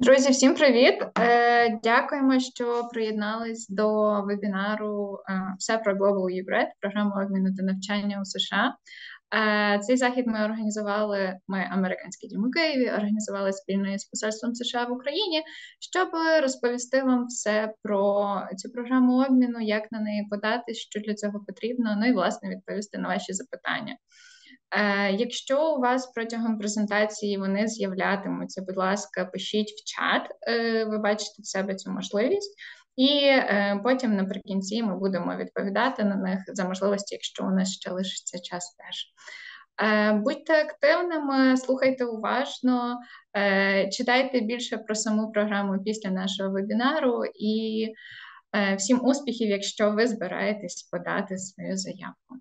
Друзі, всім привіт! Е, дякуємо, що приєднались до вебінару е, все про Global U-Grad, програму обміну та навчання у США. Цей захід ми організували. Ми американські дім у Києві організували спільно з посольством США в Україні, щоб розповісти вам все про цю програму обміну, як на неї подати, що для цього потрібно. Ну і власне відповісти на ваші запитання. Е, якщо у вас протягом презентації вони з'являтимуться, будь ласка, пишіть в чат. Е, ви бачите в себе цю можливість. І е, потім наприкінці ми будемо відповідати на них за можливості, якщо у нас ще лишиться час теж. Е, будьте активними, слухайте уважно, е, читайте більше про саму програму після нашого вебінару і всім успіхів, якщо ви збираєтесь подати свою заявку.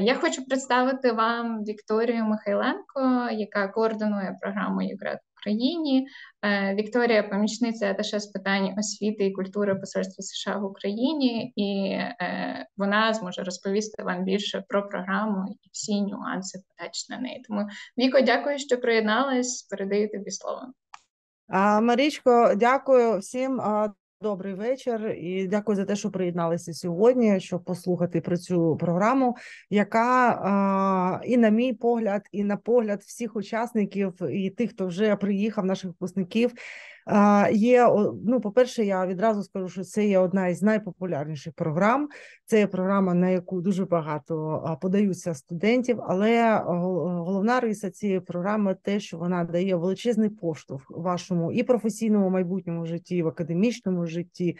Я хочу представити вам Вікторію Михайленко, яка координує програму «Юград Україні. Е, Вікторія, помічниця аташе з питань освіти і культури посольства США в Україні, і е, вона зможе розповісти вам більше про програму і всі нюанси подач на неї. Тому Віко, дякую, що приєдналась. Передаю тобі слово. Марічко, дякую всім. Добрий вечір і дякую за те, що приєдналися сьогодні, щоб послухати про цю програму, яка і, на мій погляд, і на погляд всіх учасників і тих, хто вже приїхав, наших випускників, Є ну, по-перше, я відразу скажу, що це є одна із найпопулярніших програм. Це є програма, на яку дуже багато подаються студентів. Але головна риса цієї програми те, що вона дає величезний поштовх вашому і професійному майбутньому житті, і в академічному житті.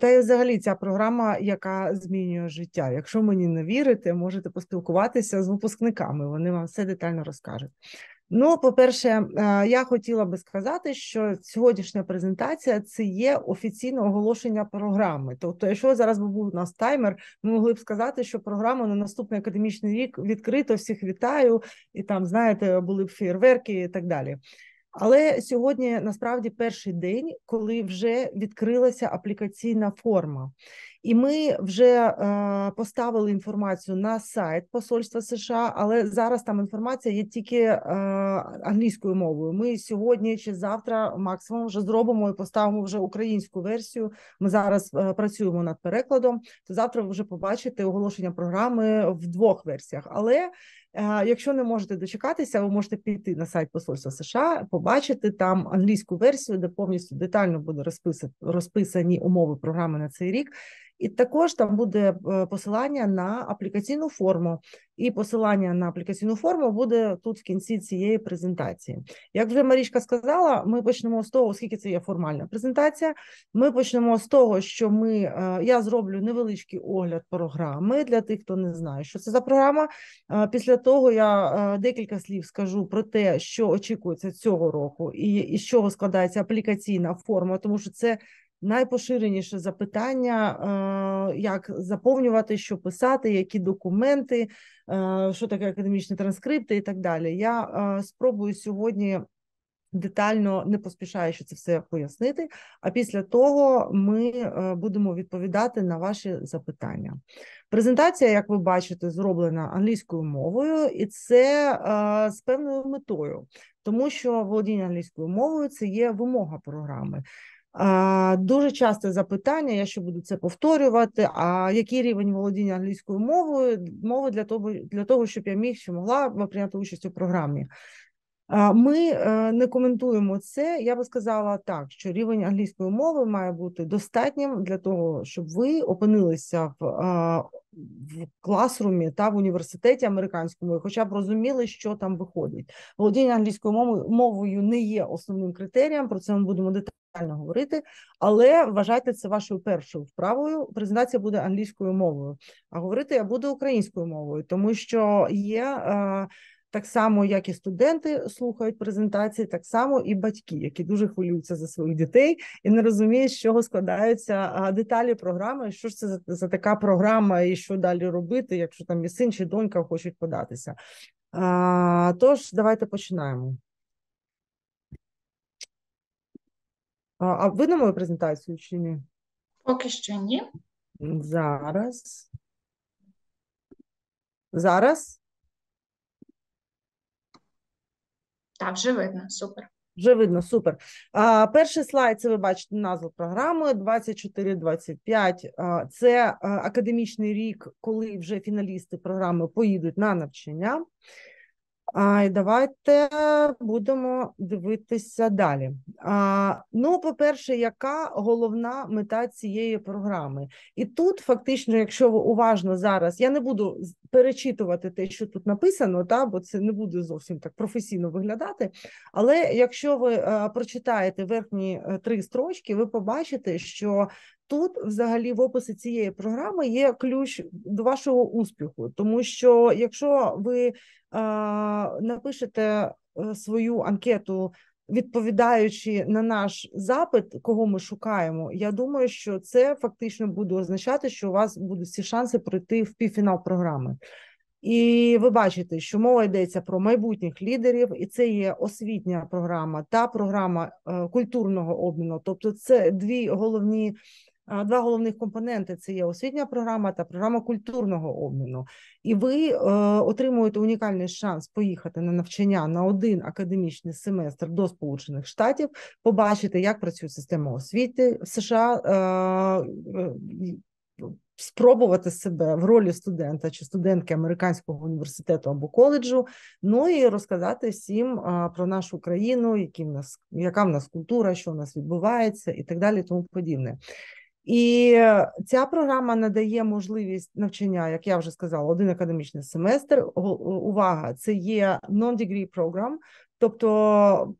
Та й взагалі ця програма, яка змінює життя. Якщо мені не вірите, можете поспілкуватися з випускниками. Вони вам все детально розкажуть. Ну, по-перше, е, я хотіла би сказати, що сьогоднішня презентація це є офіційне оголошення програми. Тобто, якщо зараз був у нас таймер, ми могли б сказати, що програма на наступний академічний рік відкрито, всіх вітаю, і там, знаєте, були б фейерверки і так далі. Але сьогодні насправді перший день, коли вже відкрилася аплікаційна форма. І ми вже е, поставили інформацію на сайт Посольства США, але зараз там інформація є тільки е, англійською мовою. Ми сьогодні чи завтра максимум вже зробимо і поставимо вже українську версію. Ми зараз е, працюємо над перекладом. То завтра ви вже побачите оголошення програми в двох версіях. Але Е, якщо не можете дочекатися, ви можете піти на сайт Посольства США, побачити там англійську версію, де повністю детально буде розписані умови програми на цей рік. І також там буде е, посилання на аплікаційну форму, і посилання на аплікаційну форму буде тут в кінці цієї презентації. Як вже Марічка сказала, ми почнемо з того, оскільки це є формальна презентація. Ми почнемо з того, що ми е, я зроблю невеличкий огляд програми для тих, хто не знає, що це за програма. Е, після того я е, декілька слів скажу про те, що очікується цього року, і з чого складається аплікаційна форма, тому що це найпоширеніше запитання: е, як заповнювати, що писати, які документи, е, що таке академічні транскрипти і так далі. Я е, спробую сьогодні. Детально не поспішаючи це все пояснити. А після того ми будемо відповідати на ваші запитання. Презентація, як ви бачите, зроблена англійською мовою, і це з певною метою, тому що володіння англійською мовою це є вимога програми. Дуже часто запитання, я ще буду це повторювати. А який рівень володіння англійською мовою мови для того, для того, щоб я міг чи могла прийняти участь у програмі? Ми е, не коментуємо це. Я би сказала так, що рівень англійської мови має бути достатнім для того, щоб ви опинилися в, в класрумі та в університеті американському, і хоча б розуміли, що там виходить. Володіння англійською мовою мовою не є основним критерієм. Про це ми будемо детально Детально говорити, але вважайте це вашою першою вправою. Презентація буде англійською мовою, а говорити я буду українською мовою, тому що є. Е, так само, як і студенти слухають презентації, так само і батьки, які дуже хвилюються за своїх дітей і не розуміють, з чого складаються е, деталі програми, що ж це за така програма, і що далі робити, якщо там і син чи донька хочуть податися. Е, тож давайте починаємо. А видно мою презентацію чи ні? Поки що ні. Зараз. Зараз. Так, вже видно, супер. Вже видно, супер. А, Перший слайд це ви бачите назву програми 24-25. Це академічний рік, коли вже фіналісти програми поїдуть на навчання. А, І давайте будемо дивитися далі. А, Ну, по-перше, яка головна мета цієї програми? І тут, фактично, якщо ви уважно зараз, я не буду перечитувати те, що тут написано, та бо це не буде зовсім так професійно виглядати. Але якщо ви а, е, прочитаєте верхні е, три строчки, ви побачите, що тут, взагалі, в описі цієї програми є ключ до вашого успіху, тому що якщо ви а, напишете е, свою анкету. Відповідаючи на наш запит, кого ми шукаємо, я думаю, що це фактично буде означати, що у вас будуть всі шанси пройти в півфінал програми. І ви бачите, що мова йдеться про майбутніх лідерів, і це є освітня програма та програма е, культурного обміну. Тобто, це дві головні Два головних компоненти це є освітня програма та програма культурного обміну. І ви е, отримуєте унікальний шанс поїхати на навчання на один академічний семестр до Сполучених Штатів, побачити, як працює система освіти в США. Е, е, Спробувати себе в ролі студента чи студентки американського університету або коледжу, ну і розказати всім е, про нашу країну, які в нас яка в нас культура, що в нас відбувається, і так далі, тому подібне. І ця програма надає можливість навчання, як я вже сказала, один академічний семестр. Увага, це є non-degree програм, тобто.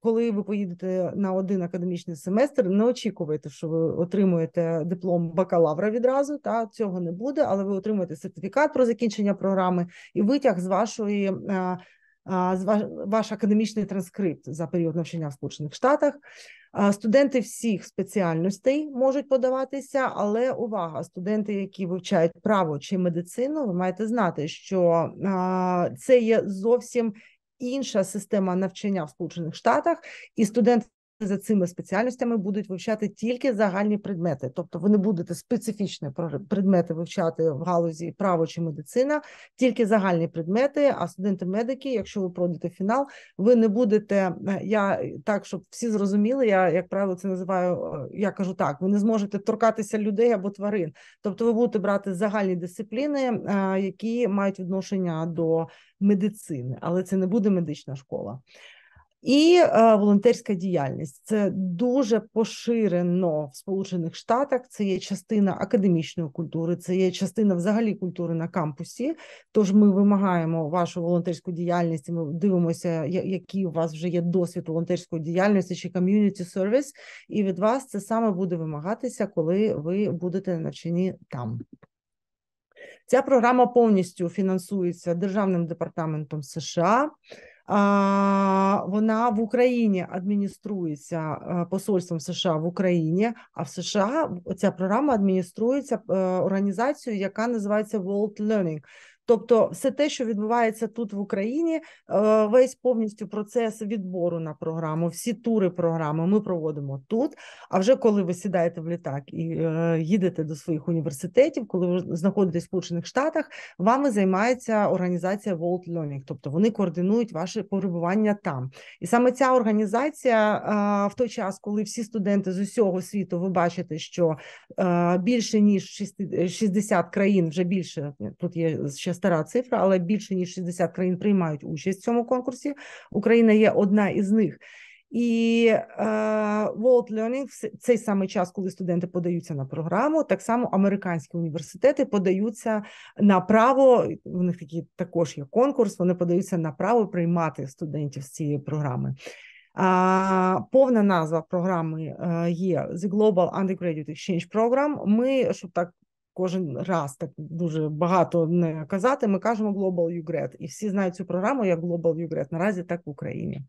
Коли ви поїдете на один академічний семестр, не очікуйте, що ви отримуєте диплом бакалавра відразу. Та цього не буде, але ви отримуєте сертифікат про закінчення програми і витяг з вашої е, е, з ваш, ваш академічний транскрипт за період навчання в Сполучених Штатах. Студенти всіх спеціальностей можуть подаватися, але увага, студенти, які вивчають право чи медицину, ви маєте знати, що це є зовсім інша система навчання в Сполучених Штатах, і студент за цими спеціальностями будуть вивчати тільки загальні предмети, тобто ви не будете специфічні предмети вивчати в галузі право чи медицина, тільки загальні предмети. А студенти-медики, якщо ви пройдете фінал, ви не будете. Е, я так, щоб всі зрозуміли, я як правило це називаю. Е, я кажу так: ви не зможете торкатися людей або тварин. Тобто, ви будете брати загальні дисципліни, е, які мають відношення до медицини, але це не буде медична школа. І е, волонтерська діяльність це дуже поширено в Сполучених Штатах. Це є частина академічної культури, це є частина взагалі культури на кампусі. Тож ми вимагаємо вашу волонтерську діяльність. Ми дивимося, який у вас вже є досвід волонтерської діяльності чи ком'юніті сервіс. І від вас це саме буде вимагатися, коли ви будете навчені там. Ця програма повністю фінансується Державним департаментом США. Вона в Україні адмініструється е, посольством США в Україні, а в США ця програма адмініструється е, організацією, яка називається World Learning. Тобто, все те, що відбувається тут в Україні, е, весь повністю процес відбору на програму, всі тури програми ми проводимо тут. А вже коли ви сідаєте в літак і е, їдете до своїх університетів, коли ви знаходитесь в Сполучених Штатах, вами займається організація World Learning, тобто вони координують ваше перебування там. І саме ця організація е, в той час, коли всі студенти з усього світу, ви бачите, що більше ніж 60 країн, вже більше тут є ще стара цифра, але більше ніж 60 країн приймають участь в цьому конкурсі. Україна є одна із них. І uh, World Learning в цей самий час, коли студенти подаються на програму, так само американські університети подаються на право. У них такі також є конкурс. Вони подаються на право приймати студентів з цієї програми. А, Повна назва програми е, є The Global Undergraduate Exchange Program. Ми щоб так кожен раз так дуже багато не казати. Ми кажемо Global UGRED, і всі знають цю програму як Global UGRED, Наразі так в Україні.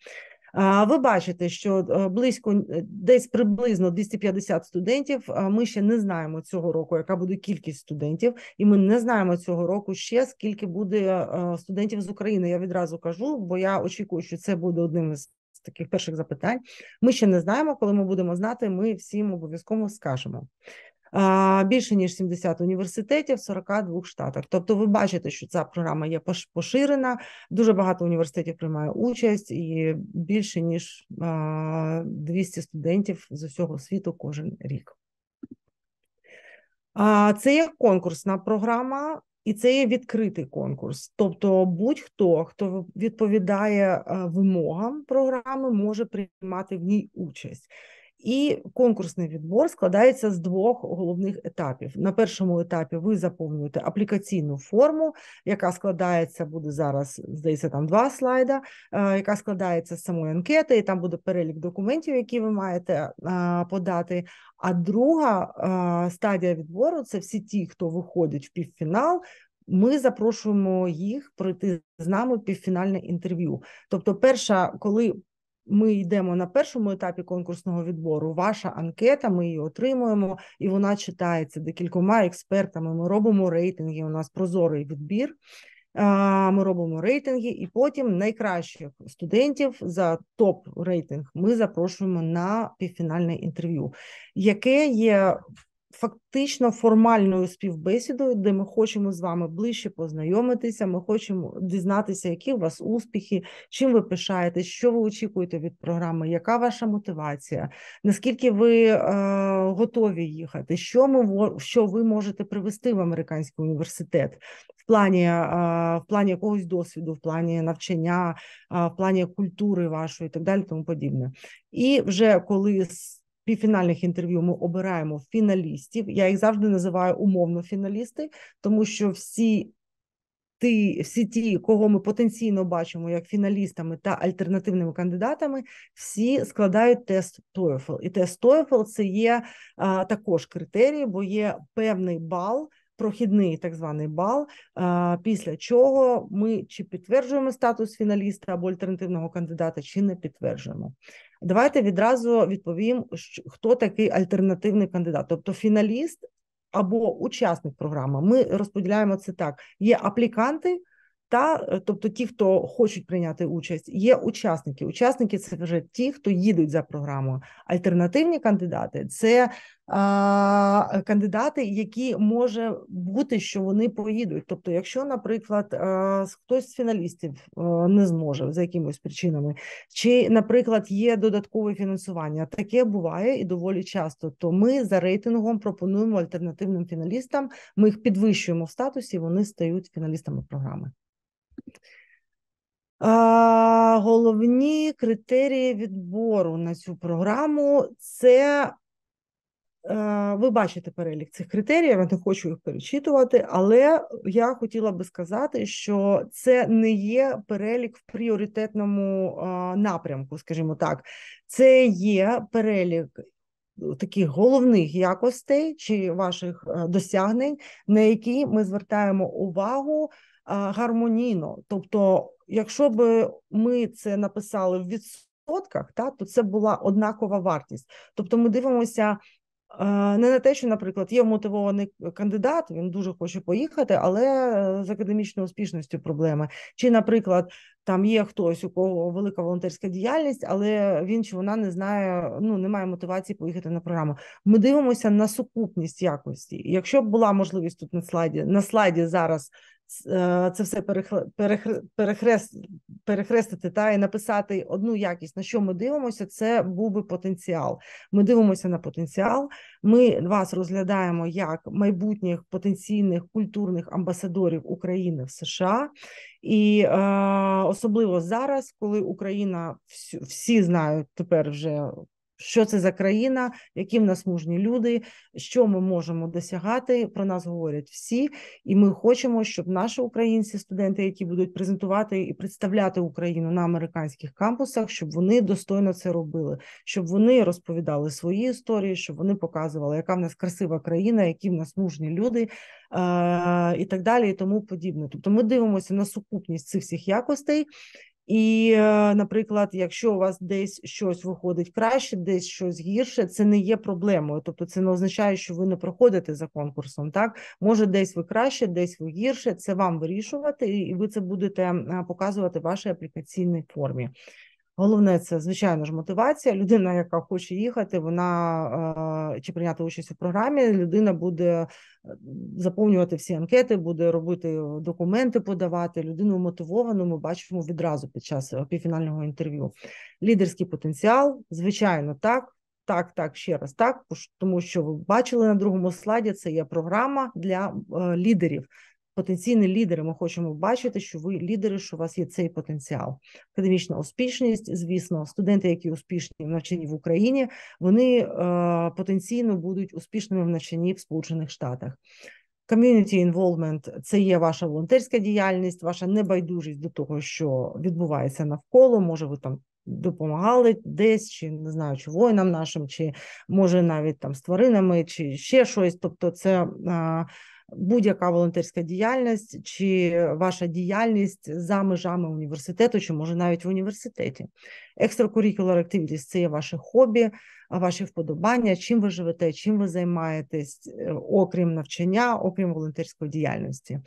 Ви бачите, що е, близько е, десь приблизно 250 студентів. Ми ще не знаємо цього року, яка буде кількість студентів, і ми не знаємо цього року ще скільки буде е, студентів з України. Я відразу кажу, бо я очікую, що це буде одним із таких перших запитань. Ми ще не знаємо, коли ми будемо знати, ми всім обов'язково скажемо більше ніж 70 університетів в 42 штатах. Тобто, ви бачите, що ця програма є поширена, дуже багато університетів приймає участь, і більше ніж 200 студентів з усього світу кожен рік. Це є конкурсна програма. І це є відкритий конкурс. Тобто, будь-хто, хто відповідає е, вимогам програми, може приймати в ній участь. І конкурсний відбор складається з двох головних етапів. На першому етапі ви заповнюєте аплікаційну форму, яка складається, буде зараз, здається, там два слайда, е, яка складається з самої анкети, і там буде перелік документів, які ви маєте е, подати. А друга е, стадія відбору це всі ті, хто виходить в півфінал. Ми запрошуємо їх пройти з нами півфінальне інтерв'ю. Тобто, перша, коли ми йдемо на першому етапі конкурсного відбору. Ваша анкета, ми її отримуємо, і вона читається декількома експертами. Ми робимо рейтинги. У нас прозорий відбір. Ми робимо рейтинги, і потім найкращих студентів за топ рейтинг ми запрошуємо на півфінальне інтерв'ю, яке є фактично формальною співбесідою, де ми хочемо з вами ближче познайомитися. Ми хочемо дізнатися, які у вас успіхи, чим ви пишаєтесь, що ви очікуєте від програми, яка ваша мотивація, наскільки ви е, готові їхати, що ми що ви можете привести в американський університет. В плані е, в плані якогось досвіду, в плані навчання, е, в плані культури вашої і так далі, тому подібне. І вже коли півфінальних інтерв'ю ми обираємо фіналістів. Я їх завжди називаю умовно фіналісти, тому що всі. Ти всі ті, кого ми потенційно бачимо як фіналістами та альтернативними кандидатами, всі складають тест TOEFL. І тест TOEFL – це є а, також критерії, бо є певний бал, прохідний так званий бал, а, після чого ми чи підтверджуємо статус фіналіста або альтернативного кандидата, чи не підтверджуємо. Давайте відразу відповім, хто такий альтернативний кандидат, тобто фіналіст або учасник програми. Ми розподіляємо це так: є апліканти та е, тобто ті, хто хочуть прийняти участь, є учасники. Учасники це вже ті, хто їдуть за програмою. Альтернативні кандидати це а, кандидати, які може бути, що вони поїдуть. Тобто, якщо, наприклад, а, хтось з фіналістів а, не зможе за якимись причинами, чи, наприклад, є додаткове фінансування, таке буває і доволі часто. То ми за рейтингом пропонуємо альтернативним фіналістам. Ми їх підвищуємо в статусі, вони стають фіналістами програми. А, Головні критерії відбору на цю програму це е, ви бачите перелік цих критеріїв, я не хочу їх перечитувати, але я хотіла би сказати, що це не є перелік в пріоритетному напрямку, скажімо так, це є перелік е, таких головних якостей чи ваших е, досягнень, на які ми звертаємо увагу гармонійно. Тобто, якщо б ми це написали в відсотках, та, то це була однакова вартість. Тобто ми дивимося. Не на те, що, наприклад, є мотивований кандидат, він дуже хоче поїхати, але е, з академічною успішністю проблеми. Чи, наприклад, там є хтось, у кого велика волонтерська діяльність, але він чи вона не знає, ну не має мотивації поїхати на програму. Ми дивимося на сукупність якості. Якщо б була можливість тут на слайді на слайді зараз Е, це все перехрест, перехрестити та і написати одну якість, на що ми дивимося, це був би потенціал. Ми дивимося на потенціал. Ми вас розглядаємо як майбутніх потенційних культурних амбасадорів України в США, і е, особливо зараз, коли Україна всі знають тепер вже що це за країна, які в нас мужні люди, що ми можемо досягати. Про нас говорять всі, і ми хочемо, щоб наші українці, студенти, які будуть презентувати і представляти Україну на американських кампусах, щоб вони достойно це робили, щоб вони розповідали свої історії, щоб вони показували, яка в нас красива країна, які в нас мужні люди. Е, і так далі, і тому подібне. Тобто ми дивимося на сукупність цих всіх якостей і, е, наприклад, якщо у вас десь щось виходить краще, десь щось гірше, це не є проблемою. Тобто, це не означає, що ви не проходите за конкурсом. Так може, десь ви краще, десь ви гірше. Це вам вирішувати, і ви це будете е, показувати в вашій аплікаційній формі. Головне, це звичайно ж мотивація. Людина, яка хоче їхати, вона е, чи прийняти участь у програмі. Людина буде е, заповнювати всі анкети, буде робити е, документи, подавати людину мотивовану. Ми бачимо відразу під час півфінального інтерв'ю. Лідерський потенціал, звичайно, так. Так, так, ще раз так, тому що ви бачили на другому слайді, це є програма для лідерів потенційні лідери. Ми хочемо бачити, що ви лідери, що у вас є цей потенціал. Академічна успішність, звісно, студенти, які успішні в навчанні в Україні, вони е, потенційно будуть успішними в навчанні в Сполучених Штатах. Community involvement – це є ваша волонтерська діяльність, ваша небайдужість до того, що відбувається навколо. Може, ви там допомагали десь, чи не знаю, чи воїнам нашим, чи може навіть там з тваринами, чи ще щось. Тобто, це. Е, будь-яка волонтерська діяльність чи ваша діяльність за межами університету, чи може навіть в університеті. Extracurricular activities – це є ваше хобі, ваші вподобання, чим ви живете, чим ви займаєтесь, е, окрім навчання, окрім волонтерської діяльності.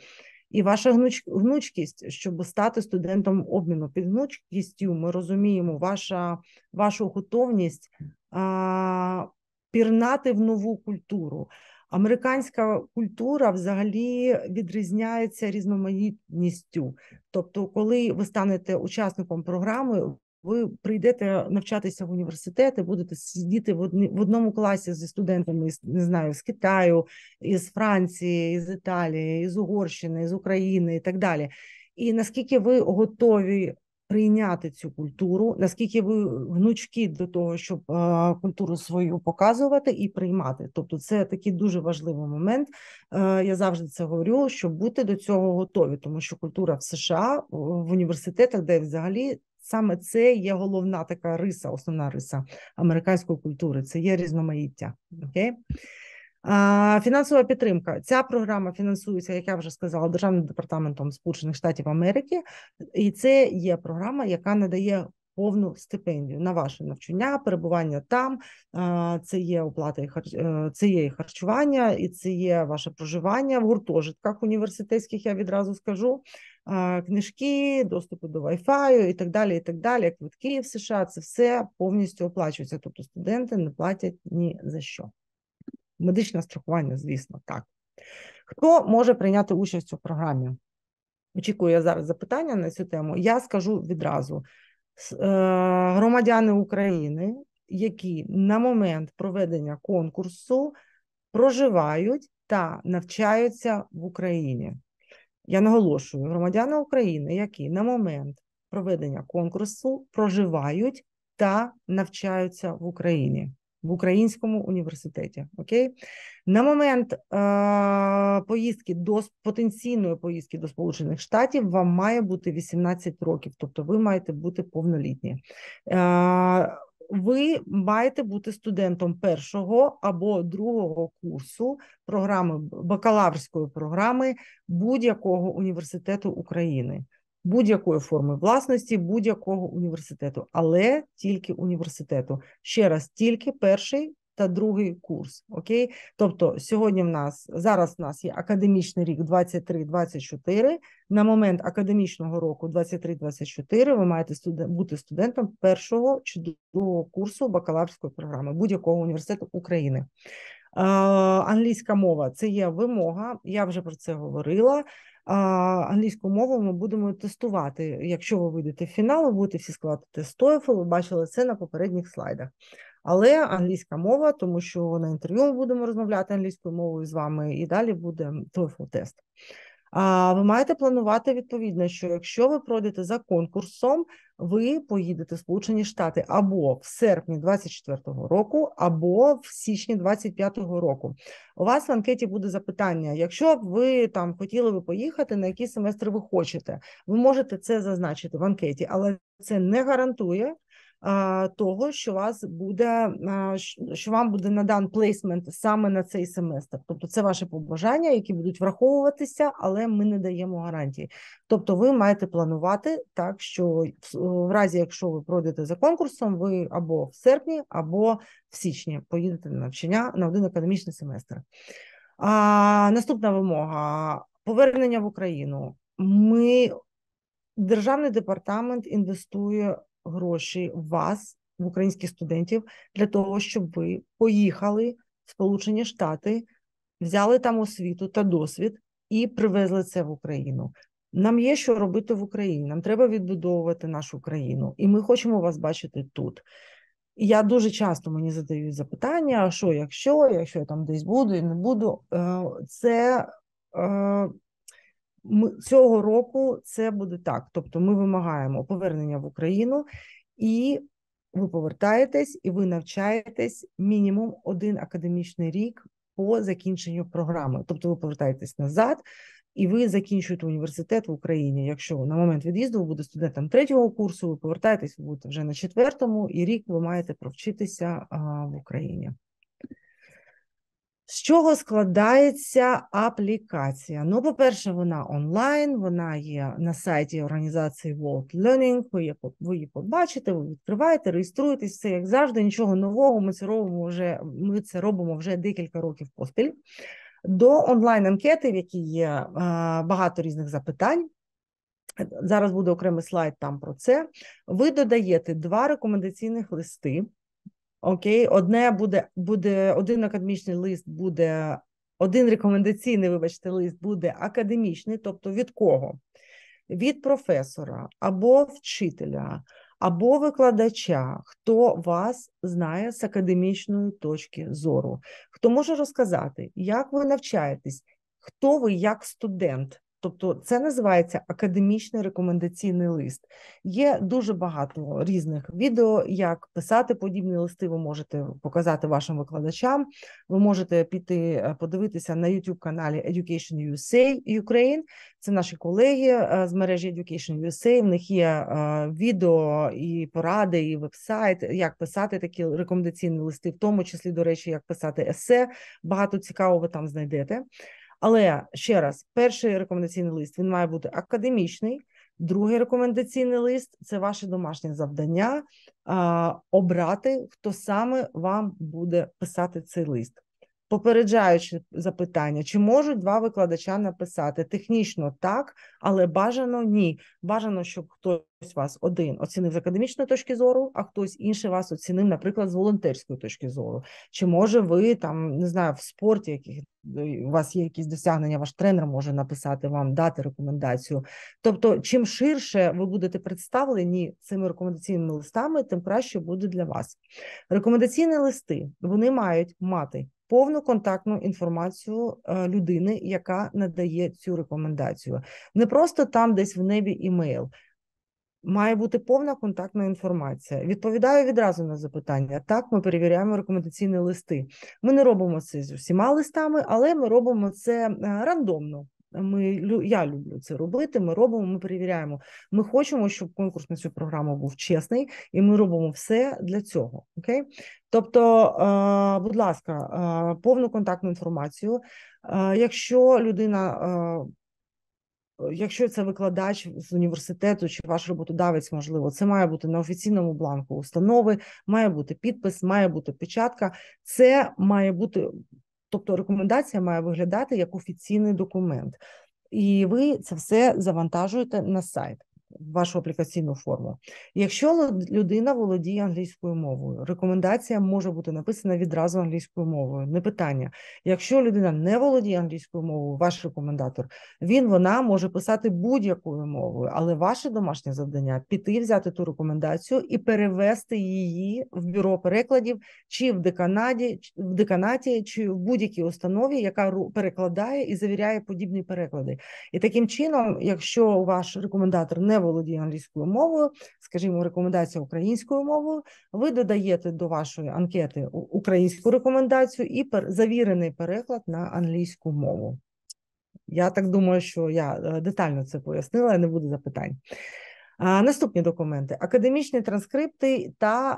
І ваша гнучкість, щоб стати студентом обміну під гнучкістю, ми розуміємо ваша, вашу готовність а, пірнати в нову культуру, Американська культура взагалі відрізняється різноманітністю. Тобто, коли ви станете учасником програми, ви прийдете навчатися в університети, будете сидіти в одні, в одному класі зі студентами не знаю, з Китаю, із Франції, із Італії, із Угорщини, з України і так далі. І наскільки ви готові прийняти цю культуру, наскільки ви гнучки до того, щоб е, культуру свою показувати і приймати. Тобто, це такий дуже важливий момент. Е, я завжди це говорю, щоб бути до цього готові, тому що культура в США в університетах, де взагалі. Саме це є головна така риса, основна риса американської культури. Це є різноманіття. Окей? Okay? Фінансова підтримка. Ця програма фінансується, як я вже сказала, державним департаментом Сполучених Штатів Америки, і це є програма, яка надає повну стипендію на ваше навчання, перебування там. Це є оплата і е, це є і харчування, і це є ваше проживання в гуртожитках університетських. Я відразу скажу. Книжки, доступи до Wi-Fi і так далі. і так далі, Квитки в США це все повністю оплачується. Тобто студенти не платять ні за що медичне страхування, звісно, так. Хто може прийняти участь у програмі? Очікую я зараз запитання на цю тему. Я скажу відразу: е, громадяни України, які на момент проведення конкурсу проживають та навчаються в Україні. Я наголошую: громадяни України, які на момент проведення конкурсу проживають та навчаються в Україні в Українському університеті. Окей? На момент е- поїздки до потенційної поїздки до Сполучених Штатів вам має бути 18 років, тобто ви маєте бути повнолітні. Е- ви маєте бути студентом першого або другого курсу програми бакалаврської програми будь-якого університету України будь-якої форми власності, будь-якого університету, але тільки університету. Ще раз, тільки перший. Та другий курс, окей, тобто сьогодні в нас зараз в нас є академічний рік 23-24. На момент академічного року 23-24 ви маєте студент, бути студентом першого чи другого курсу бакалаврської програми будь-якого університету України. Е, англійська мова це є вимога. Я вже про це говорила англійську мову ми будемо тестувати. Якщо ви вийдете в фінал, будете всі складати TOEFL, ви бачили це на попередніх слайдах. Але англійська мова, тому що на інтерв'ю ми будемо розмовляти англійською мовою з вами, і далі буде TOEFL-тест. А ви маєте планувати відповідно, що якщо ви пройдете за конкурсом, ви поїдете в Сполучені Штати або в серпні 24-го року, або в січні 25-го року. У вас в анкеті буде запитання: якщо б ви там хотіли би поїхати, на який семестр ви хочете, ви можете це зазначити в анкеті, але це не гарантує того, що вас буде що вам буде надан плейсмент саме на цей семестр. Тобто, це ваші побажання, які будуть враховуватися, але ми не даємо гарантії. Тобто, ви маєте планувати так, що в разі, якщо ви пройдете за конкурсом, ви або в серпні, або в січні поїдете на навчання на один академічний семестр. А, Наступна вимога повернення в Україну. Ми Державний департамент інвестує гроші вас, в українських студентів, для того, щоб ви поїхали в Сполучені Штати, взяли там освіту та досвід і привезли це в Україну. Нам є що робити в Україні. Нам треба відбудовувати нашу країну, і ми хочемо вас бачити тут. Я дуже часто мені задають запитання: а що, якщо, якщо я там десь буду і не буду, е, це е, ми цього року це буде так. Тобто, ми вимагаємо повернення в Україну, і ви повертаєтесь, і ви навчаєтесь мінімум один академічний рік по закінченню програми. Тобто, ви повертаєтесь назад. І ви закінчуєте університет в Україні. Якщо на момент від'їзду ви будете студентом третього курсу, ви повертаєтесь, ви будете вже на четвертому, і рік ви маєте провчитися в Україні. З чого складається аплікація? Ну, по-перше, вона онлайн, вона є на сайті організації World Learning, ви її побачите, ви відкриваєте, реєструєтесь, все як завжди, нічого нового, ми це робимо вже, ми це робимо вже декілька років поспіль. До онлайн-анкети, в якій є е, багато різних запитань. Зараз буде окремий слайд там про це. Ви додаєте два рекомендаційних листи. Окей, одне буде буде один академічний лист буде, один рекомендаційний, вибачте, лист буде академічний, тобто від кого? Від професора або вчителя, або викладача, хто вас знає з академічної точки зору, хто може розказати, як ви навчаєтесь, хто ви як студент. Тобто це називається академічний рекомендаційний лист. Є дуже багато різних відео, як писати подібні листи. Ви можете показати вашим викладачам. Ви можете піти е, подивитися на youtube каналі Education USA Ukraine. Це наші колеги е, з мережі Education USA. В них є е, відео і поради, і вебсайт, як писати такі рекомендаційні листи, в тому числі, до речі, як писати есе. Багато цікавого ви там знайдете. Але ще раз, перший рекомендаційний лист він має бути академічний. Другий рекомендаційний лист це ваше домашнє завдання обрати, хто саме вам буде писати цей лист попереджаючи запитання, чи можуть два викладача написати? Технічно так, але бажано ні. Бажано, щоб хтось вас один оцінив з академічної точки зору, а хтось інший вас оцінив, наприклад, з волонтерської точки зору. Чи може ви там не знаю, в спорті яких у вас є якісь досягнення, ваш тренер може написати вам, дати рекомендацію. Тобто, чим ширше ви будете представлені цими рекомендаційними листами, тим краще буде для вас. Рекомендаційні листи вони мають мати повну контактну інформацію е, людини, яка надає цю рекомендацію. Не просто там, десь в небі імейл. Має бути повна контактна інформація. Відповідаю відразу на запитання. Так, ми перевіряємо рекомендаційні листи. Ми не робимо це з усіма листами, але ми робимо це е, рандомно. Ми я люблю це робити. Ми робимо, ми перевіряємо. Ми хочемо, щоб конкурс на цю програму був чесний, і ми робимо все для цього. Окей? Тобто, е, будь ласка, е, повну контактну інформацію. Е, якщо людина. Якщо це викладач з університету чи ваш роботодавець, можливо, це має бути на офіційному бланку установи, має бути підпис, має бути печатка. Це має бути Тобто рекомендація має виглядати як офіційний документ, і ви це все завантажуєте на сайт вашу аплікаційну форму. Якщо людина володіє англійською мовою, рекомендація може бути написана відразу англійською мовою. Не питання. Якщо людина не володіє англійською мовою, ваш рекомендатор, він вона може писати будь-якою мовою, але ваше домашнє завдання піти, взяти ту рекомендацію і перевести її в бюро перекладів чи в деканаді, в деканаті, чи в будь-якій установі, яка перекладає і завіряє подібні переклади. І таким чином, якщо ваш рекомендатор не володіє англійською мовою, скажімо, рекомендація українською мовою. Ви додаєте до вашої анкети українську рекомендацію і завірений переклад на англійську мову. Я так думаю, що я е, детально це пояснила, не буде запитань. Наступні документи: академічні транскрипти та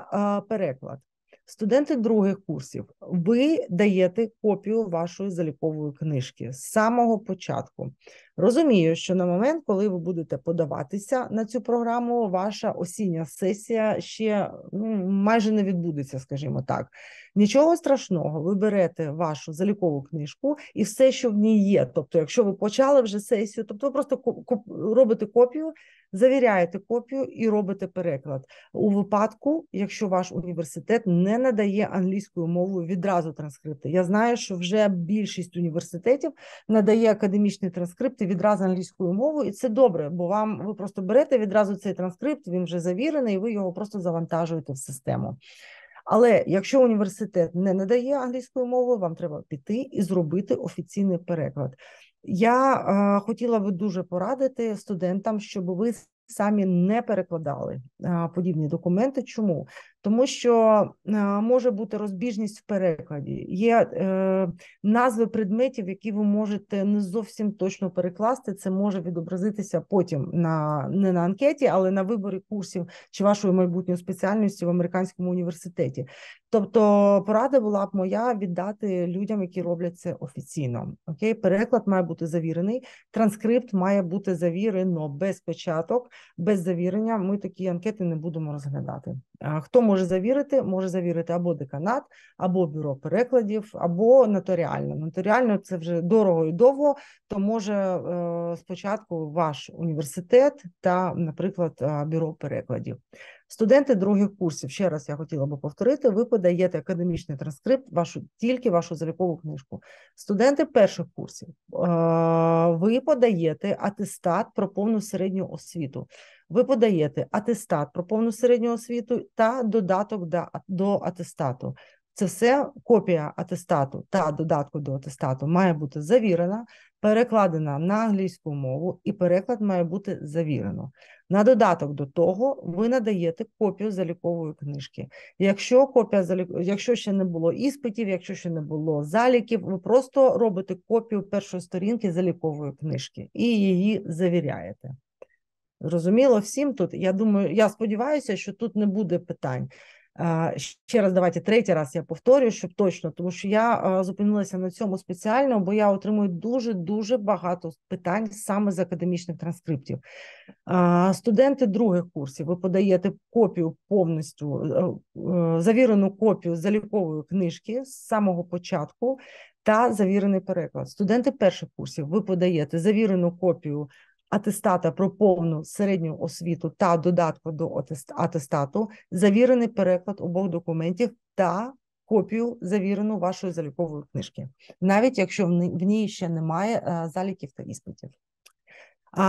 е, переклад. Студенти других курсів, ви даєте копію вашої залікової книжки з самого початку. Розумію, що на момент, коли ви будете подаватися на цю програму, ваша осіння сесія ще ну, майже не відбудеться, скажімо так. Нічого страшного, ви берете вашу залікову книжку і все, що в ній є. Тобто, якщо ви почали вже сесію, тобто ви просто робите копію, завіряєте копію і робите переклад у випадку, якщо ваш університет не надає англійською мовою відразу транскрипти. Я знаю, що вже більшість університетів надає академічні транскрипти відразу англійською мовою, і це добре, бо вам ви просто берете відразу цей транскрипт. Він вже завірений, і ви його просто завантажуєте в систему. Але якщо університет не надає англійської мови, вам треба піти і зробити офіційний переклад. Я е, хотіла би дуже порадити студентам, щоб ви самі не перекладали е, подібні документи. Чому тому що е, може бути розбіжність в перекладі. Є е, назви предметів, які ви можете не зовсім точно перекласти. Це може відобразитися потім на не на анкеті, але на виборі курсів чи вашої майбутньої спеціальності в американському університеті. Тобто порада була б моя віддати людям, які роблять це офіційно. Окей, переклад має бути завірений, транскрипт має бути завірено без печаток, без завірення. Ми такі анкети не будемо розглядати. Хто може завірити, може завірити або деканат, або бюро перекладів, або нотаріально. Нотаріально це вже дорого і довго, то може е, спочатку ваш університет та, наприклад, е, бюро перекладів. Студенти других курсів, ще раз я хотіла би повторити, ви подаєте академічний транскрипт, вашу тільки вашу залікову книжку. Студенти перших курсів, е, ви подаєте атестат про повну середню освіту ви подаєте атестат про повну середню освіту та додаток до атестату. Це все копія атестату та додатку до атестату має бути завірена, перекладена на англійську мову, і переклад має бути завірено. На додаток до того, ви надаєте копію залікової книжки. Якщо копія залік... якщо ще не було іспитів, якщо ще не було заліків, ви просто робите копію першої сторінки залікової книжки і її завіряєте. Розуміло всім тут. Я думаю, я сподіваюся, що тут не буде питань. Ще раз давайте третій раз я повторюю, щоб точно, тому що я зупинилася на цьому спеціально, бо я отримую дуже дуже багато питань саме з академічних транскриптів. Студенти других курсів ви подаєте копію повністю е, е, завірену копію залікової книжки з самого початку та завірений переклад. Студенти перших курсів ви подаєте завірену копію атестата про повну середню освіту та додатку до атестату, завірений переклад обох документів та копію завірену вашої залікової книжки, навіть якщо в ній ще немає е, заліків та іспитів. А,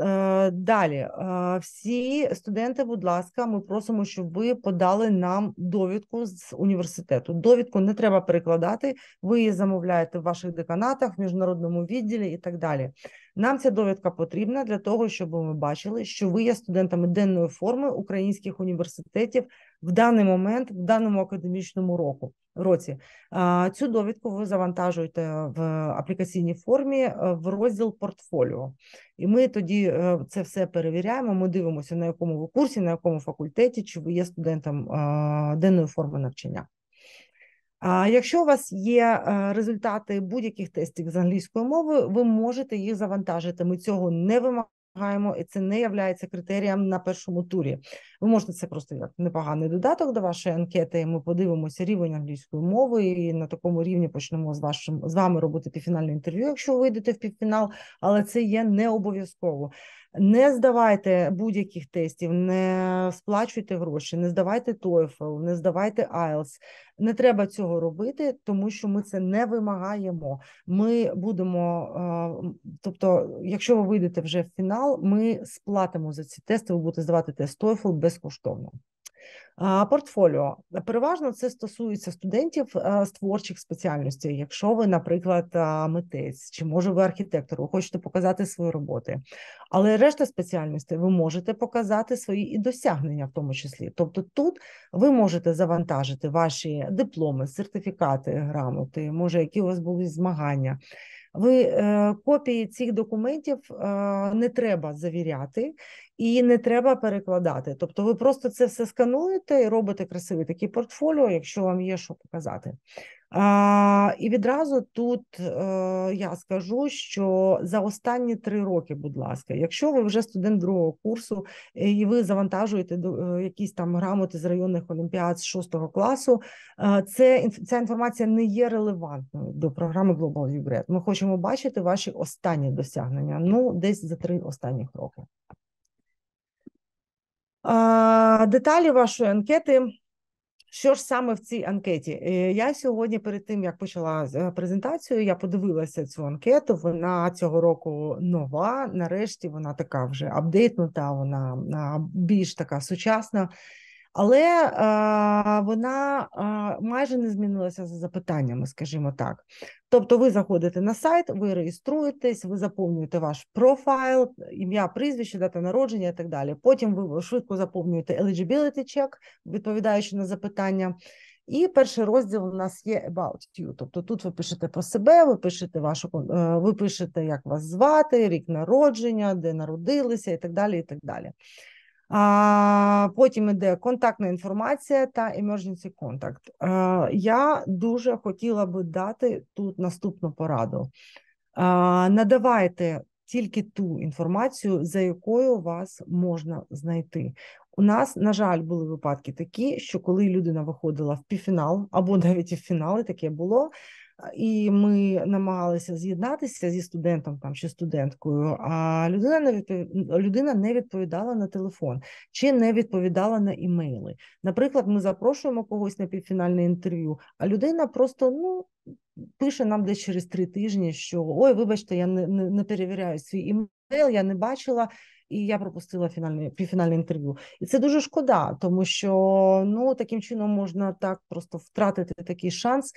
а, е, Далі, а, е, всі студенти, будь ласка, ми просимо, щоб ви подали нам довідку з університету. Довідку не треба перекладати. Ви її замовляєте в ваших деканатах, в міжнародному відділі і так далі. Нам ця довідка потрібна для того, щоб ми бачили, що ви є студентами денної форми українських університетів в даний момент, в даному академічному року році. Цю довідку ви завантажуєте в аплікаційній формі е, в розділ портфоліо, і ми тоді е, це все перевіряємо. Ми дивимося, на якому ви курсі, на якому факультеті, чи ви є студентом е, денної форми навчання. Якщо у вас є е, результати будь-яких тестів з англійської мови, ви можете їх завантажити. Ми цього не вимагаємо, і це не є критерієм на першому турі. Ви можете це просто як непоганий додаток до вашої анкети. Ми подивимося рівень англійської мови, і на такому рівні почнемо з вашим з вами робити півфінальне інтерв'ю, якщо ви вийдете в півфінал, але це є не обов'язково. Не здавайте будь-яких тестів, не сплачуйте гроші, не здавайте TOEFL, не здавайте IELTS. Не треба цього робити, тому що ми це не вимагаємо. Ми будемо, е, тобто, якщо ви вийдете вже в фінал, ми сплатимо за ці тести. Ви будете здавати тест TOEFL, безкоштовно. Портфоліо переважно це стосується студентів е, з творчих спеціальностей. Якщо ви, наприклад, е, митець чи може ви архітектор, ви хочете показати свої роботи, але решта спеціальностей ви можете показати свої і досягнення в тому числі. Тобто, тут ви можете завантажити ваші дипломи, сертифікати, грамоти, може, які у вас були змагання. Ви е, копії цих документів е, не треба завіряти і не треба перекладати. Тобто, ви просто це все скануєте і робите красиві такі портфоліо, якщо вам є що показати. А, І відразу тут а, е, я скажу, що за останні три роки, будь ласка, якщо ви вже студент другого курсу е, і ви завантажуєте е, якісь там грамоти з районних олімпіад з шостого класу, а, це ця інформація не є релевантною до програми Global UGRED. Ми хочемо бачити ваші останні досягнення. Ну, десь за три останні роки. А, деталі вашої анкети. Що ж саме в цій анкеті? Е, я сьогодні, перед тим як почала е, презентацію, я подивилася цю анкету. Вона цього року нова. Нарешті вона така вже апдейтнута, вона більш така сучасна але е, вона е, майже не змінилася за запитаннями, скажімо так. Тобто, ви заходите на сайт, ви реєструєтесь, ви заповнюєте ваш профайл, ім'я, прізвище, дата народження і так далі. Потім ви швидко заповнюєте eligibility check, відповідаючи на запитання. І перший розділ у нас є About You. Тобто тут ви пишете про себе, ви пишете вашу е, ви пишете, як вас звати, рік народження, де народилися і так далі. і так далі. А потім іде контактна інформація та emergency контакт. Е, я дуже хотіла би дати тут наступну пораду. Е, надавайте тільки ту інформацію, за якою вас можна знайти. У нас, на жаль, були випадки такі, що коли людина виходила в півфінал або навіть в фінали таке було, і ми намагалися з'єднатися зі студентом там чи студенткою. А людина не відповідала, людина не відповідала на телефон чи не відповідала на імейли. Наприклад, ми запрошуємо когось на півфінальне інтерв'ю, а людина просто ну. Пише нам десь через три тижні, що ой, вибачте, я не не, не перевіряю свій імейл, я не бачила, і я пропустила фінальне півфінальне інтерв'ю. І це дуже шкода, тому що ну таким чином можна так просто втратити такий шанс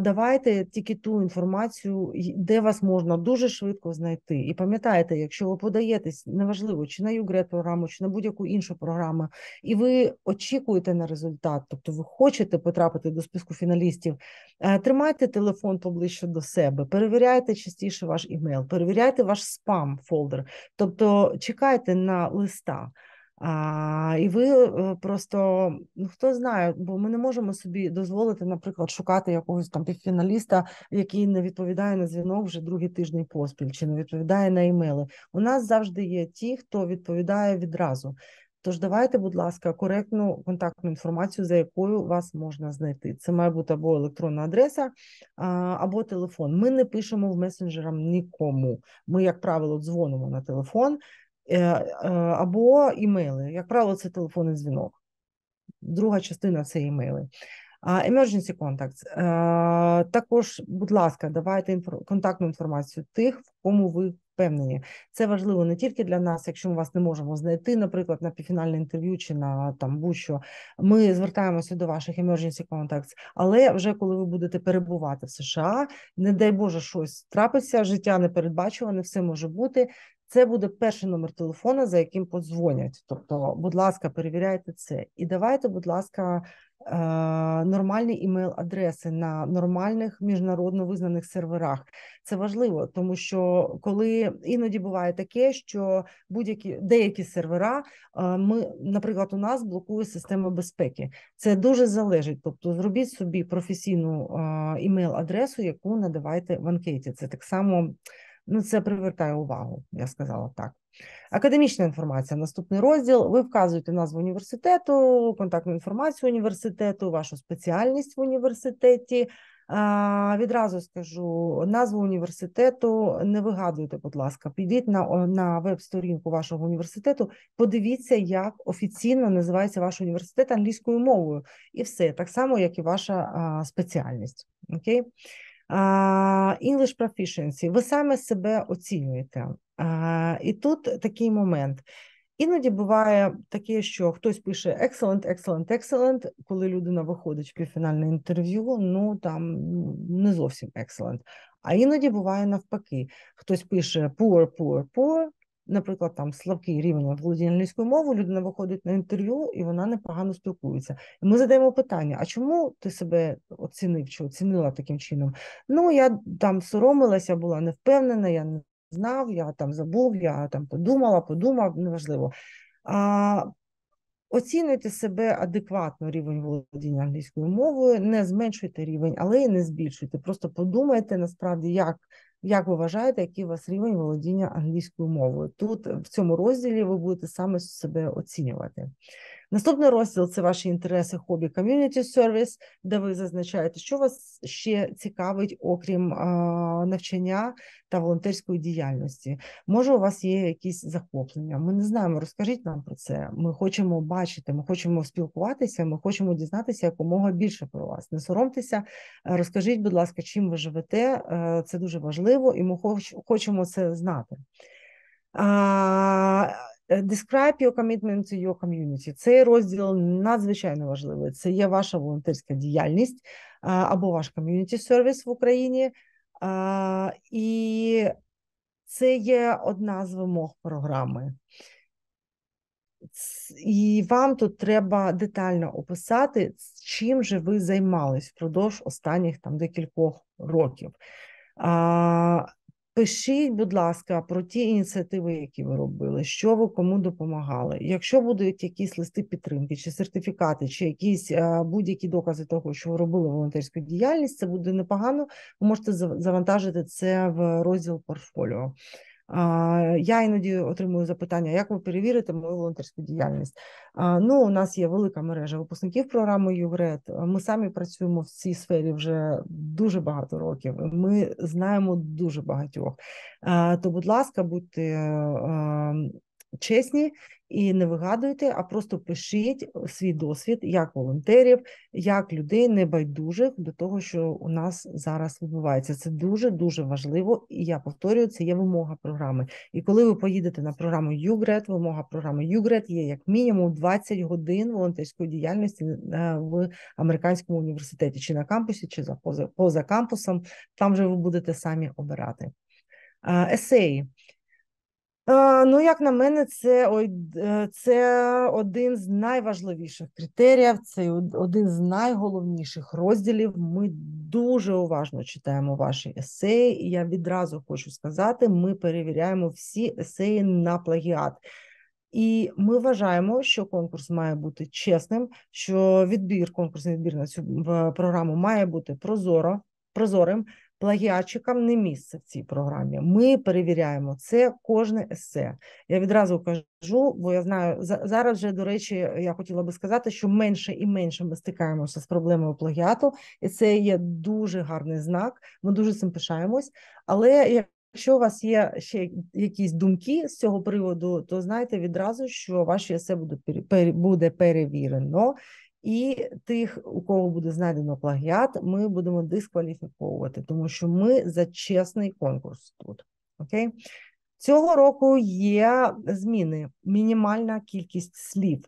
Давайте тільки ту інформацію, де вас можна дуже швидко знайти. І пам'ятаєте, якщо ви подаєтесь неважливо чи на югрет програму, чи на будь-яку іншу програму, і ви очікуєте на результат, тобто ви хочете потрапити до списку фіналістів, е, тримайте телефон поближче до себе, перевіряйте частіше ваш імейл, перевіряйте ваш спам-фолдер, тобто чекайте на листа. А, І ви е, просто ну хто знає, бо ми не можемо собі дозволити, наприклад, шукати якогось там півфіналіста, який не відповідає на дзвінок вже другий тиждень поспіль, чи не відповідає на імейли. У нас завжди є ті, хто відповідає відразу. Тож давайте, будь ласка, коректну контактну інформацію, за якою вас можна знайти. Це має бути або електронна адреса, або телефон. Ми не пишемо в месенджерам нікому. Ми, як правило, дзвонимо на телефон, Е, е, або імейли. Як правило, це телефонний дзвінок. Друга частина це імейли. Emergency contacts. Е, також, будь ласка, давайте контактну інформацію тих, в кому ви впевнені. Це важливо не тільки для нас, якщо ми вас не можемо знайти, наприклад, на півфінальне інтерв'ю чи на там будь-що. Ми звертаємося до ваших emergency contacts, але вже коли ви будете перебувати в США, не дай Боже, щось трапиться, життя непередбачуване, все може бути. Це буде перший номер телефона, за яким подзвонять. Тобто, будь ласка, перевіряйте це і давайте, будь ласка нормальні імейл-адреси на нормальних міжнародно визнаних серверах. Це важливо, тому що коли іноді буває таке, що будь-які деякі сервера, ми, наприклад, у нас блокує система безпеки. Це дуже залежить. Тобто, зробіть собі професійну імейл-адресу, яку надавайте в анкеті. Це так само. Ну, це привертає увагу, я сказала так. Академічна інформація, наступний розділ. Ви вказуєте назву університету, контактну інформацію університету, вашу спеціальність в університеті. А, Відразу скажу назву університету. Не вигадуйте, будь ласка, підіть на на веб-сторінку вашого університету. Подивіться, як офіційно називається ваш університет англійською мовою, і все так само, як і ваша а, спеціальність. Окей? English proficiency, ви саме себе оцінюєте. І тут такий момент. Іноді буває таке, що хтось пише excellent, excellent, excellent, коли людина виходить в півфінальне інтерв'ю, ну там не зовсім excellent. А іноді буває навпаки. Хтось пише poor, poor, poor, наприклад, там слабкий рівень володіння англійською мовою, людина виходить на інтерв'ю і вона непогано спілкується. І ми задаємо питання: а чому ти себе оцінив чи оцінила таким чином? Ну, я там соромилася, була невпевнена, я не знав, я там забув, я там подумала, подумав, неважливо. А, Оцінюйте себе адекватно рівень володіння англійською мовою, не зменшуйте рівень, але й не збільшуйте. Просто подумайте насправді, як як ви вважаєте, який у вас рівень володіння англійською мовою? Тут в цьому розділі ви будете саме себе оцінювати. Наступний розділ це ваші інтереси, хобі, ком'юніті сервіс, де ви зазначаєте, що вас ще цікавить, окрім навчання та волонтерської діяльності. Може, у вас є якісь захоплення? Ми не знаємо. Розкажіть нам про це. Ми хочемо бачити, ми хочемо спілкуватися, ми хочемо дізнатися якомога більше про вас. Не соромтеся, розкажіть, будь ласка, чим ви живете? Е, це дуже важливо, і ми хочемо це знати. Е, describe your commitment to your community. Цей розділ надзвичайно важливий. Це є ваша волонтерська діяльність або ваш ком'юніті сервіс в Україні, і це є одна з вимог програми. І вам тут треба детально описати, чим же ви займались впродовж останніх там декількох років. Пишіть, будь ласка, про ті ініціативи, які ви робили, що ви кому допомагали. Якщо будуть якісь листи підтримки, чи сертифікати, чи якісь е, будь-які докази того, що ви робили волонтерську діяльність, це буде непогано. Ви можете завантажити це в розділ портфоліо. Я іноді отримую запитання, як ви перевірите мою волонтерську діяльність. Ну, у нас є велика мережа випускників програми ЮГРЕД. Ми самі працюємо в цій сфері вже дуже багато років. Ми знаємо дуже багатьох. То, будь ласка, будьте ем, чесні і не вигадуйте, а просто пишіть е, свій досвід як волонтерів, як людей небайдужих до того, що у нас зараз відбувається. Це дуже дуже важливо. І я повторюю, це є вимога програми. І коли ви поїдете на програму Югрет, вимога програми Югрет є як мінімум 20 годин волонтерської діяльності е, в американському університеті, чи на кампусі, чи за поза поза кампусом. Там же ви будете самі обирати е, есеї. Е, ну, як на мене, це е, це один з найважливіших критеріїв, це один з найголовніших розділів. Ми дуже уважно читаємо ваші есеї, і я відразу хочу сказати: ми перевіряємо всі есеї на плагіат. І ми вважаємо, що конкурс має бути чесним, що відбір, конкурсний відбір на цю програму має бути прозоро, прозорим. Плагіатчикам не місце в цій програмі. Ми перевіряємо це кожне есе. Я відразу кажу, бо я знаю, зараз вже, до речі, я хотіла би сказати, що менше і менше ми стикаємося з проблемою плагіату, і це є дуже гарний знак. Ми дуже цим пишаємось. Але якщо у вас є ще якісь думки з цього приводу, то знайте відразу, що ваше есе буде перевірено. І тих, у кого буде знайдено плагіат, ми будемо дискваліфіковувати, тому що ми за чесний конкурс тут. Окей? Цього року є зміни, мінімальна кількість слів.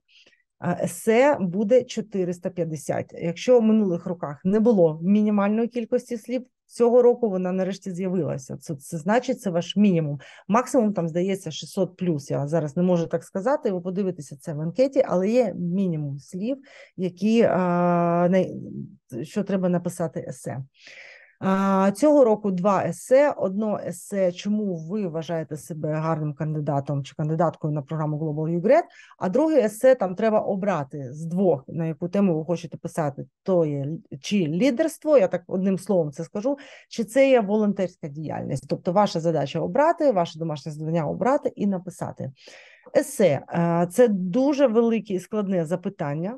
Есе буде 450. Якщо в минулих роках не було мінімальної кількості слів, Цього року вона нарешті з'явилася. Це це значить це ваш мінімум. Максимум там здається 600 плюс. Я зараз не можу так сказати. Ви подивитеся це в анкеті, але є мінімум слів, які а, що треба написати есе. Цього року два есе. Одно есе, чому ви вважаєте себе гарним кандидатом чи кандидаткою на програму Global UGRED, а друге есе там треба обрати з двох, на яку тему ви хочете писати, то є чи лідерство, я так одним словом це скажу, чи це є волонтерська діяльність. Тобто ваша задача обрати, ваше домашнє завдання обрати і написати. Есе це дуже велике і складне запитання.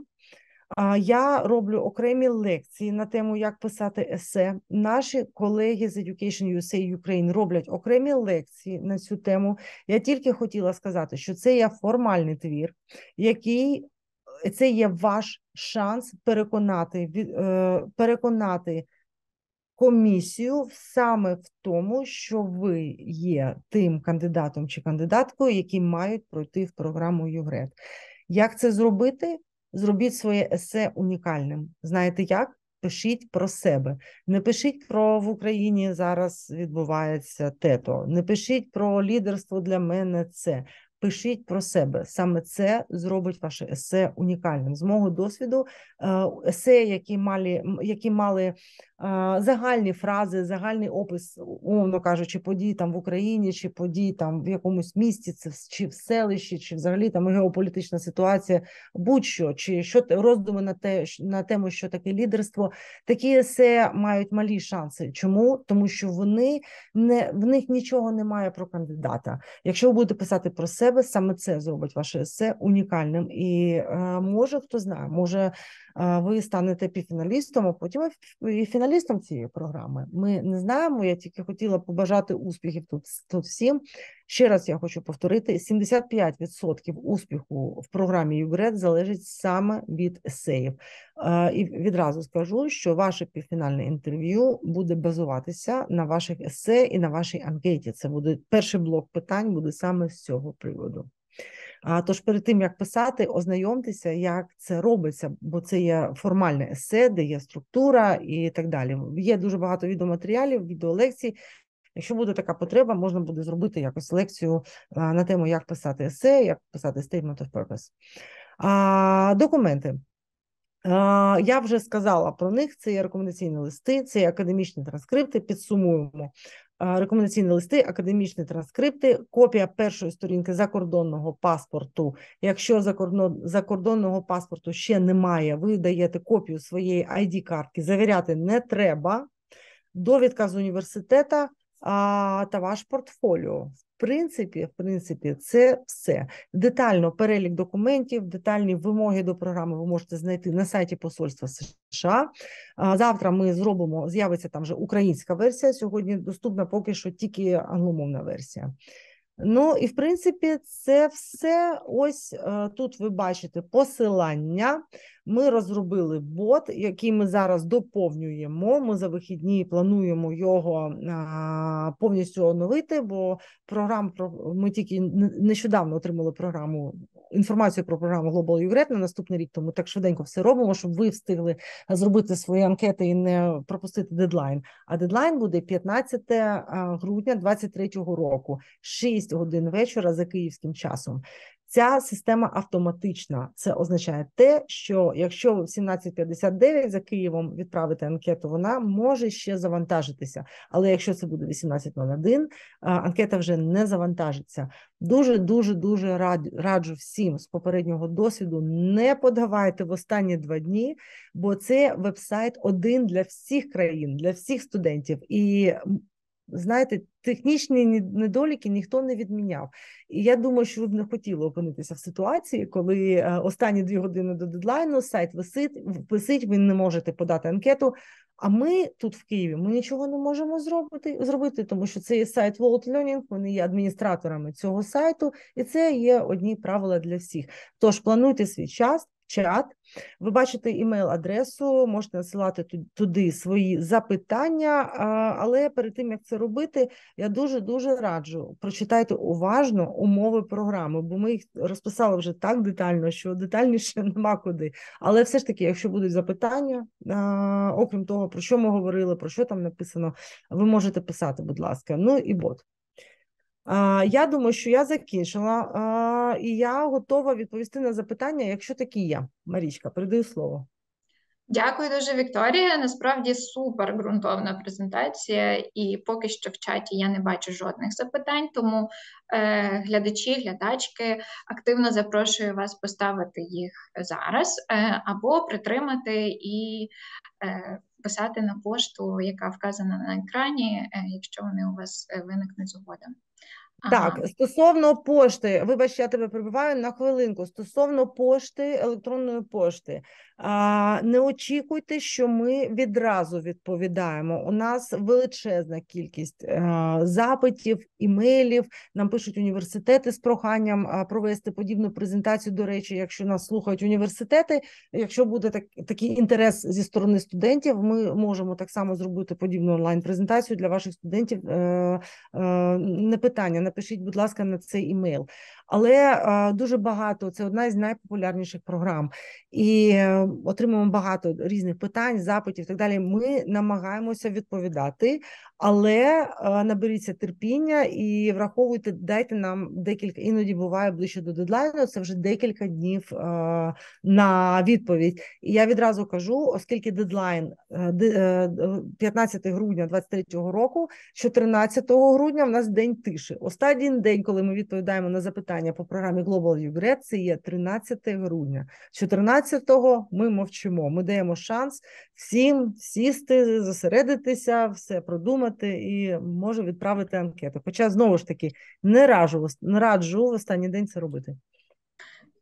Я роблю окремі лекції на тему, як писати есе. Наші колеги з Education USA Ukraine роблять окремі лекції на цю тему. Я тільки хотіла сказати, що це є формальний твір, який е, це є ваш шанс переконати е, переконати комісію саме в тому, що ви є тим кандидатом чи кандидаткою, які мають пройти в програму ЮГРЕД. Як це зробити? зробіть своє есе унікальним. Знаєте як? Пишіть про себе. Не пишіть про в Україні зараз відбувається тето. Не пишіть про лідерство для мене це. Пишіть про себе. Саме це зробить ваше есе унікальним. З мого досвіду, е, есе, які мали, які мали загальні фрази, загальний опис, умовно кажучи, подій там в Україні, чи подій там в якомусь місті, чи в селищі, чи взагалі там геополітична ситуація, будь-що, чи що роздуми на те на тему, що таке лідерство, такі есе мають малі шанси. Чому? Тому що вони не в них нічого немає про кандидата. Якщо ви будете писати про себе, саме це зробить ваше есе унікальним. І е, може хто знає, може е, ви станете півфіналістом, а потім і фіналістом журналістом цієї програми. Ми не знаємо. Я тільки хотіла побажати успіхів тут тут всім. Ще раз я хочу повторити: 75% успіху в програмі ЮГРЕД залежить саме від есеїв. І відразу скажу, що ваше півфінальне інтерв'ю буде базуватися на ваших есе і на вашій анкеті. Це буде перший блок питань, буде саме з цього приводу. А тож перед тим як писати, ознайомтеся, як це робиться, бо це є формальне есе, де є структура і так далі. Є дуже багато відеоматеріалів, відеолекцій. Якщо буде така потреба, можна буде зробити якось лекцію на тему, як писати есе, як писати statement of purpose. А, Документи. Я вже сказала про них: це є рекомендаційні листи, це є академічні транскрипти. Підсумуємо Е, рекомендаційні листи, академічні транскрипти, копія першої сторінки закордонного паспорту. Якщо закордонного паспорту ще немає, ви даєте копію своєї id картки завіряти не треба. Довідка з університета та ваш портфоліо принципі, в принципі, це все детально перелік документів, детальні вимоги до програми. Ви можете знайти на сайті Посольства США. Завтра ми зробимо з'явиться там вже українська версія. Сьогодні доступна поки що тільки англомовна версія. Ну і в принципі, це все. Ось е, тут ви бачите посилання. Ми розробили бот, який ми зараз доповнюємо. Ми за вихідні плануємо його повністю оновити, бо програм про ми тільки нещодавно отримали програму. Інформацію про програму Global UGRED на наступний рік, тому так швиденько все робимо, щоб ви встигли зробити свої анкети і не пропустити дедлайн. А дедлайн буде 15 грудня 2023 року, 6 годин вечора за київським часом. Ця система автоматична. Це означає те, що якщо ви в 17.59 за Києвом відправити анкету, вона може ще завантажитися. Але якщо це буде 18.01, анкета вже не завантажиться. Дуже дуже дуже раджу всім з попереднього досвіду. Не подавайте в останні два дні, бо це вебсайт один для всіх країн, для всіх студентів і знаєте, технічні недоліки ніхто не відміняв. І я думаю, що ви б не хотіли опинитися в ситуації, коли е, останні дві години до дедлайну сайт висить, висить, ви не можете подати анкету. А ми тут в Києві ми нічого не можемо зробити, зробити тому що це є сайт World Learning, Вони є адміністраторами цього сайту, і це є одні правила для всіх. Тож плануйте свій час, чат. Ви бачите імейл-адресу, можете насилати туди свої запитання, але перед тим як це робити, я дуже дуже раджу прочитайте уважно умови програми, бо ми їх розписали вже так детально, що детальніше нема куди. Але все ж таки, якщо будуть запитання, окрім того, про що ми говорили, про що там написано, ви можете писати, будь ласка. Ну і бот. Я думаю, що я закінчила, і я готова відповісти на запитання, якщо такі є. Марічка, передаю слово. Дякую дуже, Вікторія. Насправді супер ґрунтовна презентація, і поки що в чаті я не бачу жодних запитань, тому е, глядачі, глядачки активно запрошую вас поставити їх зараз е, або притримати і. Е, писати на пошту, яка вказана на екрані, е, якщо вони у вас е, виникнуть згода. Ага. Так, стосовно пошти, вибач, я тебе прибиваю на хвилинку. Стосовно пошти, електронної пошти, не очікуйте, що ми відразу відповідаємо. У нас величезна кількість е, запитів, імейлів. Нам пишуть університети з проханням провести подібну презентацію. До речі, якщо нас слухають університети, якщо буде так, такий інтерес зі сторони студентів, ми можемо так само зробити подібну онлайн-презентацію для ваших студентів. Е, е, не питання, напишіть, будь ласка, на цей імейл але е, дуже багато це одна з найпопулярніших програм, і е, отримуємо багато різних питань, запитів. і Так далі. Ми намагаємося відповідати, але е, наберіться терпіння і враховуйте, дайте нам декілька іноді буває ближче до дедлайну. Це вже декілька днів на відповідь. І я відразу кажу, оскільки дедлайн 15 грудня 2023 року, що 13 грудня в нас день тиші. Останній день, коли ми відповідаємо на запитання навчання по програмі Global UGRE – це є 13 грудня. 14-го ми мовчимо. Ми даємо шанс всім сісти, зосередитися, все продумати і може відправити анкету. Хоча знову ж таки не раджу не раджу в останній день це робити.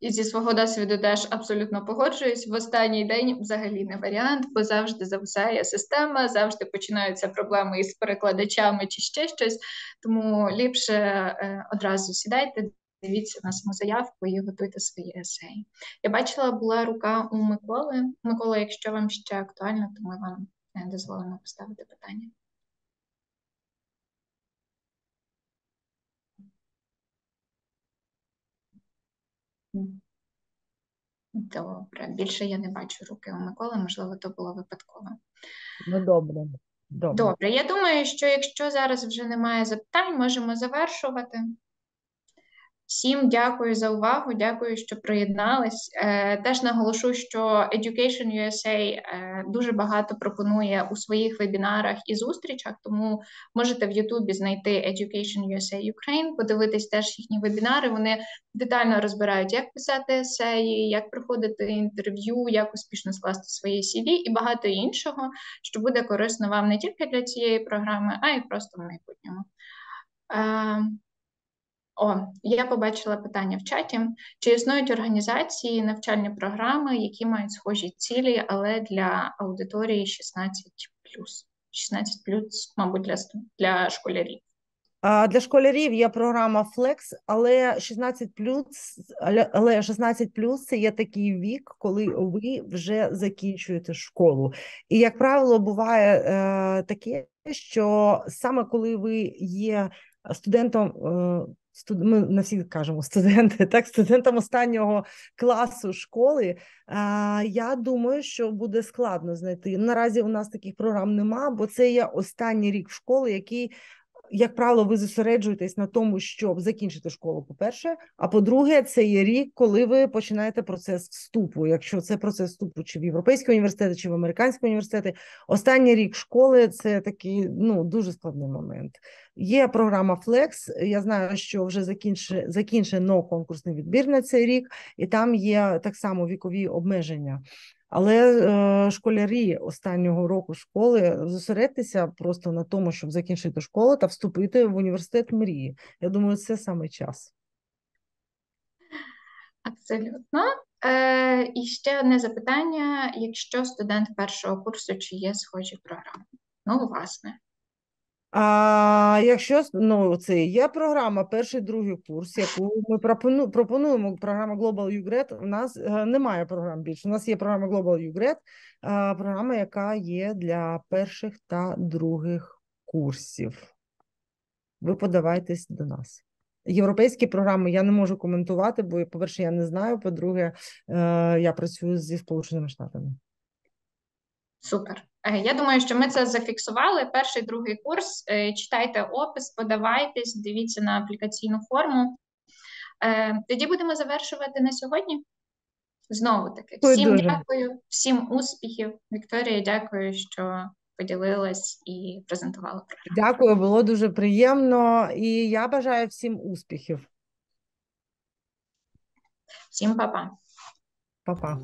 І зі свого досвіду теж абсолютно погоджуюсь. В останній день взагалі не варіант, бо завжди зависає система, завжди починаються проблеми із перекладачами чи ще щось. Тому ліпше е, одразу сідайте, дивіться на саму заявку і готуйте свої есеї. Я бачила, була рука у Миколи. Микола, якщо вам ще актуально, то ми вам е, дозволимо поставити питання. Добре, більше я не бачу руки у Миколи, можливо, то було випадково. Ну, добре. Добре. Добре, я думаю, що якщо зараз вже немає запитань, можемо завершувати. Всім дякую за увагу. Дякую, що приєднались. Е, теж наголошу, що Education USA е, дуже багато пропонує у своїх вебінарах і зустрічах. Тому можете в Ютубі знайти Education USA Ukraine, подивитись теж їхні вебінари. Вони детально розбирають, як писати есеї, як проходити інтерв'ю, як успішно скласти свої CV і багато іншого, що буде корисно вам не тільки для цієї програми, а й просто в майбутньому. Е, о, я побачила питання в чаті: чи існують організації, навчальні програми, які мають схожі цілі, але для аудиторії 16 16 мабуть, для для школярів. Для школярів є програма Flex, але 16 але 16 це є такий вік, коли ви вже закінчуєте школу. І, як правило, буває е, таке, що саме коли ви є студентом. Е, ми на всі кажемо студенти, так студентам останнього класу школи. А, Я думаю, що буде складно знайти. Наразі у нас таких програм нема, бо це є останній рік школи, який як правило, ви зосереджуєтесь на тому, щоб закінчити школу. По перше, а по-друге, це є рік, коли ви починаєте процес вступу. Якщо це процес вступу чи в європейські університети, чи в американські університети, останній рік школи це такий ну дуже складний момент. Є програма Flex, Я знаю, що вже закінчено конкурсний відбір на цей рік, і там є так само вікові обмеження. Але е, школярі останнього року школи е, зосередьтеся просто на тому, щоб закінчити школу та вступити в університет мрії. Я думаю, це саме час. Абсолютно. Е, І ще одне запитання: якщо студент першого курсу, чи є схожі програми? Ну, власне. А якщо ну, це є програма, перший другий курс, яку ми пропонуємо, програма Global UGRED, у нас е, немає програм більше. У нас є програма Global UGRED, е, програма, яка є для перших та других курсів. Ви подавайтесь до нас. Європейські програми я не можу коментувати, бо, по-перше, я не знаю. По-друге, е, я працюю зі Сполученими Штатами. Супер. Е, я думаю, що ми це зафіксували. Перший другий курс. Е, читайте опис, подавайтесь, дивіться на аплікаційну форму. Е, тоді будемо завершувати на сьогодні. Знову таки, всім Ой, дякую, всім успіхів. Вікторія, дякую, що поділилась і презентувала. програму. Дякую, було дуже приємно і я бажаю всім успіхів. Всім па-па. Па-па.